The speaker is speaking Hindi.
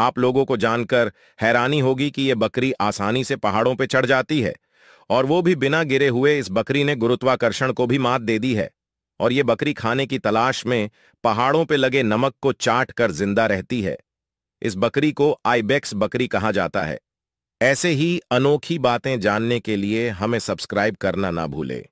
आप लोगों को जानकर हैरानी होगी कि यह बकरी आसानी से पहाड़ों पर चढ़ जाती है और वो भी बिना गिरे हुए इस बकरी ने गुरुत्वाकर्षण को भी मात दे दी है और ये बकरी खाने की तलाश में पहाड़ों पे लगे नमक को चाट कर जिंदा रहती है इस बकरी को आईबेक्स बकरी कहा जाता है ऐसे ही अनोखी बातें जानने के लिए हमें सब्सक्राइब करना ना भूलें